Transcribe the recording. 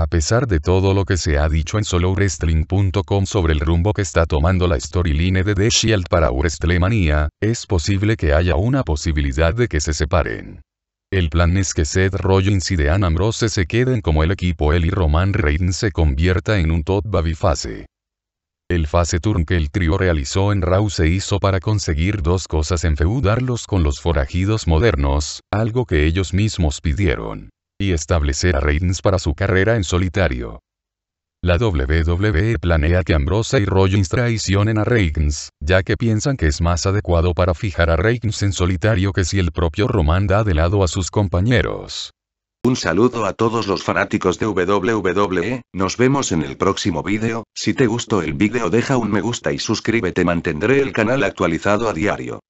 A pesar de todo lo que se ha dicho en solowrestling.com sobre el rumbo que está tomando la storyline de The Shield para WrestleMania, es posible que haya una posibilidad de que se separen. El plan es que Seth Rollins y Dean Ambrose se queden como el equipo él y Roman Reigns se convierta en un Babby fase. El fase turn que el trío realizó en Raw se hizo para conseguir dos cosas en enfeudarlos con los forajidos modernos, algo que ellos mismos pidieron y establecer a Reigns para su carrera en solitario. La WWE planea que Ambrose y Rollins traicionen a Reigns, ya que piensan que es más adecuado para fijar a Reigns en solitario que si el propio Roman da de lado a sus compañeros. Un saludo a todos los fanáticos de WWE, nos vemos en el próximo vídeo, si te gustó el vídeo deja un me gusta y suscríbete mantendré el canal actualizado a diario.